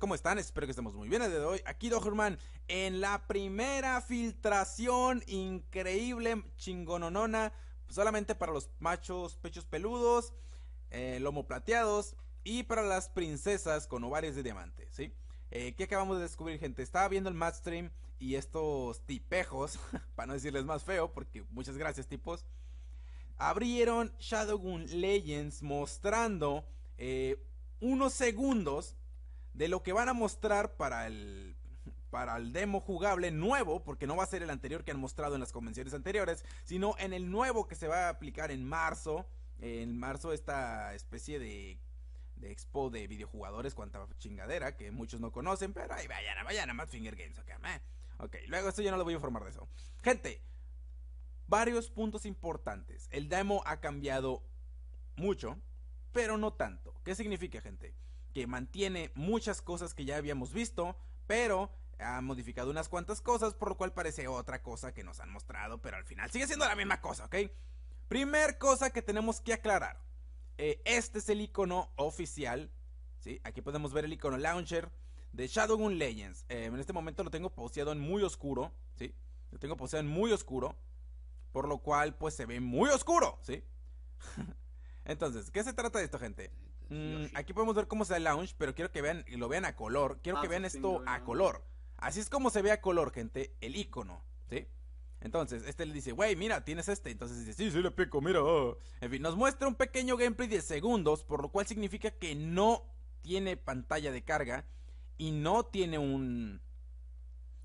¿cómo están? Espero que estemos muy bien el de hoy. Aquí Dogerman en la primera filtración increíble, chingononona, solamente para los machos pechos peludos, eh, lomo plateados y para las princesas con ovarios de diamante, ¿sí? Eh, ¿Qué acabamos de descubrir, gente? Estaba viendo el match stream y estos tipejos, para no decirles más feo, porque muchas gracias, tipos, abrieron Shadowgun Legends mostrando eh, unos segundos de lo que van a mostrar para el para el demo jugable nuevo, porque no va a ser el anterior que han mostrado en las convenciones anteriores, sino en el nuevo que se va a aplicar en marzo. En marzo esta especie de, de expo de videojugadores, cuanta chingadera, que muchos no conocen, pero ahí vayan, vayan a Madfinger Finger Games, ok, Ok, luego esto ya no lo voy a informar de eso. Gente, varios puntos importantes. El demo ha cambiado mucho, pero no tanto. ¿Qué significa, gente? que mantiene muchas cosas que ya habíamos visto, pero ha modificado unas cuantas cosas, por lo cual parece otra cosa que nos han mostrado, pero al final sigue siendo la misma cosa, ¿ok? Primer cosa que tenemos que aclarar. Eh, este es el icono oficial, ¿sí? Aquí podemos ver el icono launcher de Shadowgun Legends. Eh, en este momento lo tengo poseado en muy oscuro, ¿sí? Lo tengo poseado en muy oscuro, por lo cual pues se ve muy oscuro, ¿sí? Entonces, ¿qué se trata de esto, gente? Mm, aquí podemos ver cómo se da el lounge, pero quiero que vean y lo vean a color. Quiero ah, que vean esto a color. Así es como se ve a color, gente, el icono, ¿sí? Entonces, este le dice, wey, mira, tienes este. Entonces dice, sí, sí le pico, mira. Oh". En fin, nos muestra un pequeño gameplay de segundos, por lo cual significa que no tiene pantalla de carga y no tiene un...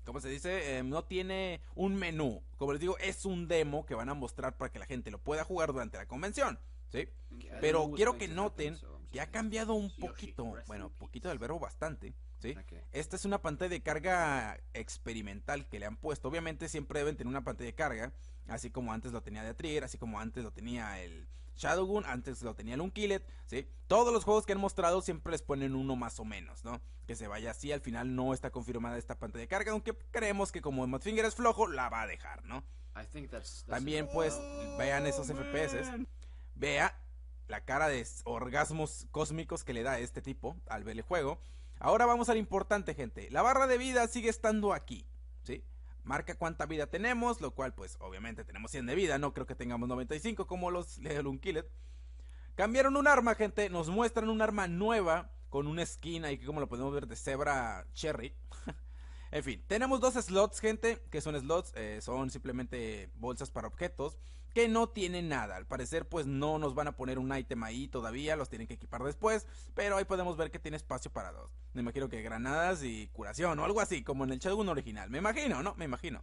¿Cómo se dice? Eh, no tiene un menú. Como les digo, es un demo que van a mostrar para que la gente lo pueda jugar durante la convención. ¿Sí? Pero quiero que noten que ha cambiado un poquito, bueno, un poquito del verbo bastante, ¿sí? Esta es una pantalla de carga experimental que le han puesto. Obviamente siempre deben tener una pantalla de carga, así como antes lo tenía de Atrier, así como antes lo tenía el Shadowgun, antes lo tenía el Unkilet, ¿sí? Todos los juegos que han mostrado siempre les ponen uno más o menos, ¿no? Que se vaya así, al final no está confirmada esta pantalla de carga, aunque creemos que como Madfinger es flojo, la va a dejar, ¿no? También pues vean esos FPS. Oh, Vea la cara de orgasmos cósmicos que le da este tipo al ver el juego. Ahora vamos al importante, gente. La barra de vida sigue estando aquí, ¿sí? Marca cuánta vida tenemos, lo cual pues obviamente tenemos 100 de vida, no creo que tengamos 95 como los Lunkilet. Cambiaron un arma, gente, nos muestran un arma nueva con una esquina y que como lo podemos ver de Zebra Cherry. En fin, tenemos dos slots, gente, que son slots, eh, son simplemente bolsas para objetos que no tienen nada. Al parecer, pues no nos van a poner un ítem ahí todavía, los tienen que equipar después, pero ahí podemos ver que tiene espacio para dos. Me imagino que granadas y curación o algo así, como en el 1 original. Me imagino, ¿no? Me imagino.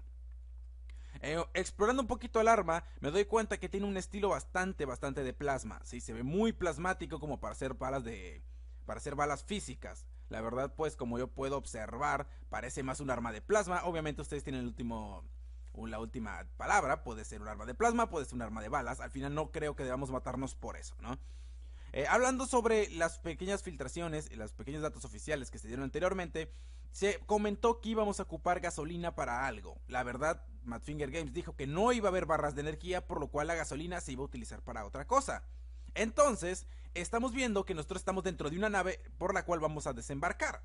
Eh, explorando un poquito el arma, me doy cuenta que tiene un estilo bastante, bastante de plasma. Sí, se ve muy plasmático como para hacer balas de. para hacer balas físicas. La verdad, pues como yo puedo observar, parece más un arma de plasma. Obviamente ustedes tienen el último la última palabra, puede ser un arma de plasma, puede ser un arma de balas, al final no creo que debamos matarnos por eso, ¿no? Eh, hablando sobre las pequeñas filtraciones y los pequeños datos oficiales que se dieron anteriormente, se comentó que íbamos a ocupar gasolina para algo. La verdad, Madfinger Games dijo que no iba a haber barras de energía, por lo cual la gasolina se iba a utilizar para otra cosa. Entonces, estamos viendo que nosotros estamos dentro de una nave por la cual vamos a desembarcar.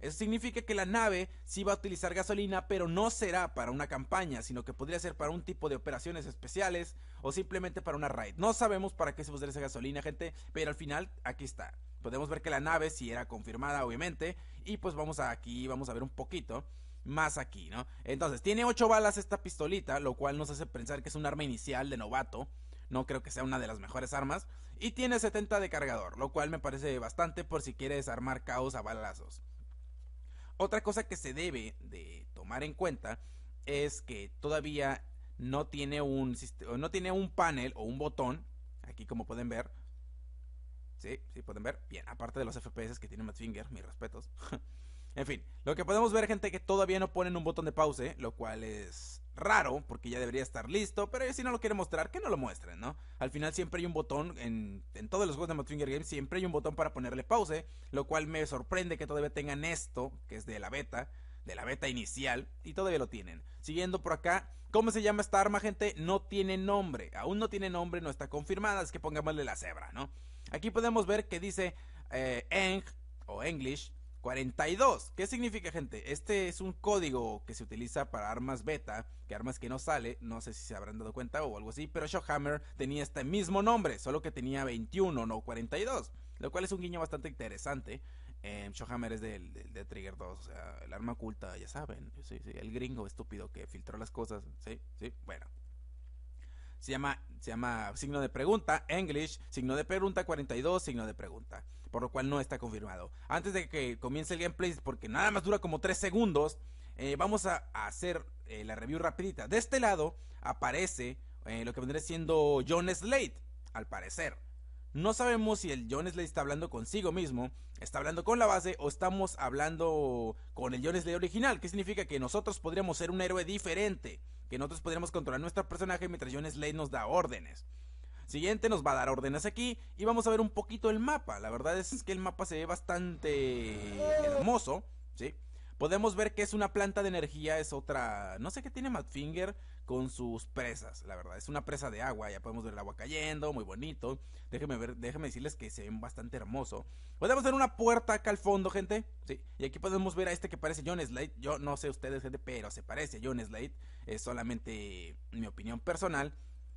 Eso significa que la nave sí va a utilizar gasolina, pero no será para una campaña, sino que podría ser para un tipo de operaciones especiales o simplemente para una raid. No sabemos para qué se usar esa gasolina, gente, pero al final aquí está. Podemos ver que la nave sí era confirmada, obviamente, y pues vamos aquí, vamos a ver un poquito más aquí, ¿no? Entonces, tiene 8 balas esta pistolita, lo cual nos hace pensar que es un arma inicial de novato no creo que sea una de las mejores armas, y tiene 70 de cargador, lo cual me parece bastante por si quieres armar caos a balazos. Otra cosa que se debe de tomar en cuenta es que todavía no tiene un no tiene un panel o un botón, aquí como pueden ver. Sí, sí pueden ver. Bien, aparte de los FPS que tiene Madfinger, mis respetos. en fin, lo que podemos ver, gente, que todavía no ponen un botón de pause, lo cual es raro, porque ya debería estar listo, pero si no lo quiere mostrar, que no lo muestren, ¿no? Al final siempre hay un botón, en, todos los juegos de Matringer Games siempre hay un botón para ponerle pause, lo cual me sorprende que todavía tengan esto, que es de la beta, de la beta inicial, y todavía lo tienen. Siguiendo por acá, ¿cómo se llama esta arma, gente? No tiene nombre, aún no tiene nombre, no está confirmada, es que pongámosle la cebra, ¿no? Aquí podemos ver que dice eh, Eng o English, 42. ¿Qué significa, gente? Este es un código que se utiliza para armas beta, que armas que no sale, no sé si se habrán dado cuenta o algo así, pero Showhammer tenía este mismo nombre, solo que tenía 21, no 42, lo cual es un guiño bastante interesante. Em, Showhammer es del, de Trigger 2, o sea, el arma oculta, ya saben, el gringo estúpido que filtró las cosas, sí, sí, bueno, se llama, se llama signo de pregunta, English, signo de pregunta 42, signo de pregunta. Por lo cual no está confirmado. Antes de que comience el gameplay, porque nada más dura como 3 segundos, eh, vamos a, hacer eh, la review rapidita. De este lado aparece eh, lo que vendría siendo John Slade, al parecer. No sabemos si el John Slade está hablando consigo mismo, está hablando con la base o estamos hablando con el John Slade original, que significa que nosotros podríamos ser un héroe diferente, que nosotros podríamos controlar nuestro personaje mientras John Slade nos da órdenes. Siguiente nos va a dar órdenes aquí y vamos a ver un poquito el mapa. La verdad es que el mapa se ve bastante hermoso, ¿sí? Podemos ver que es una planta de energía, es otra, no sé qué tiene Madfinger con sus presas, la verdad, es una presa de agua, ya podemos ver el agua cayendo, muy bonito. Déjenme ver, déjenme decirles que se ven bastante hermoso. Podemos ver una puerta acá al fondo, gente. Sí, y aquí podemos ver a este que parece John Slade. Yo no sé ustedes, gente, pero se parece a John Slade, es solamente mi opinión personal,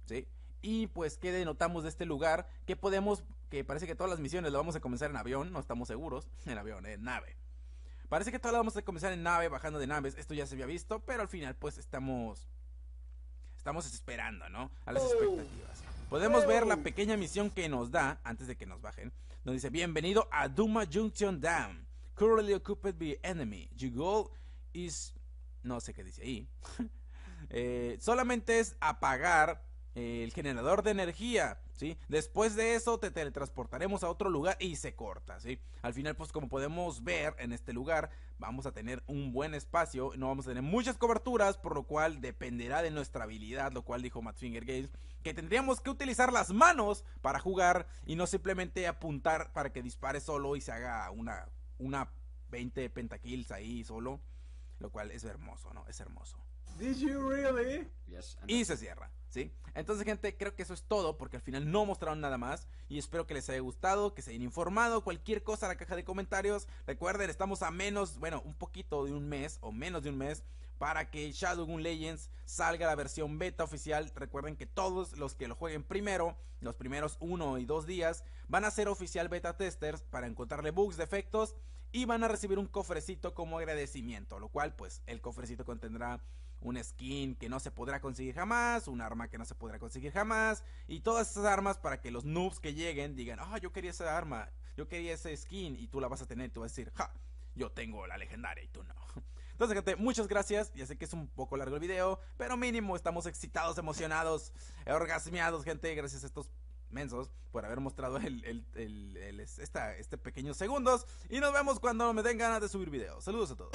¿sí? Y pues qué denotamos de este lugar, que podemos que parece que todas las misiones lo vamos a comenzar en avión, no estamos seguros, en avión, en nave. Parece que todavía vamos a comenzar en nave, bajando de naves. Esto ya se había visto, pero al final, pues estamos. Estamos esperando, ¿no? A las oh. expectativas. Podemos ver la oh. pequeña misión que nos da, antes de que nos bajen, donde dice: Bienvenido a Duma Junction Dam, currently occupied by enemy. Your goal is. No sé qué dice ahí. Eh, solamente es apagar el generador de energía, ¿sí? Después de eso te teletransportaremos a otro lugar y se corta, ¿sí? Al final, pues como podemos ver en este lugar, vamos a tener un buen espacio, no vamos a tener muchas coberturas, por lo cual dependerá de nuestra habilidad, lo cual dijo Matt Finger Games, que tendríamos que utilizar las manos para jugar y no simplemente apuntar para que dispare solo y se haga una, una 20 pentakills ahí solo, lo cual es hermoso, ¿no? Es hermoso. Did you really? Yes, y se cierra, ¿sí? Entonces, gente, creo que eso es todo porque al final no mostraron nada más y espero que les haya gustado, que se hayan informado, cualquier cosa en la caja de comentarios. Recuerden, estamos a menos, bueno, un poquito de un mes o menos de un mes para que Shadowgun Legends salga la versión beta oficial. Recuerden que todos los que lo jueguen primero, los primeros uno y dos días, van a ser oficial beta testers para encontrarle bugs, defectos y van a recibir un cofrecito como agradecimiento, lo cual pues el cofrecito contendrá un skin que no se podrá conseguir jamás, un arma que no se podrá conseguir jamás, y todas esas armas para que los noobs que lleguen digan, ah, yo quería esa arma, yo quería ese skin, y tú la vas a tener, y tú vas a decir, ja, yo tengo la legendaria y tú no. Entonces, gente, muchas gracias. Ya sé que es un poco largo el video, pero mínimo estamos excitados, emocionados, orgasmeados, gente. Gracias a estos mensos por haber mostrado este pequeño segundos. Y nos vemos cuando me den ganas de subir video. Saludos a todos.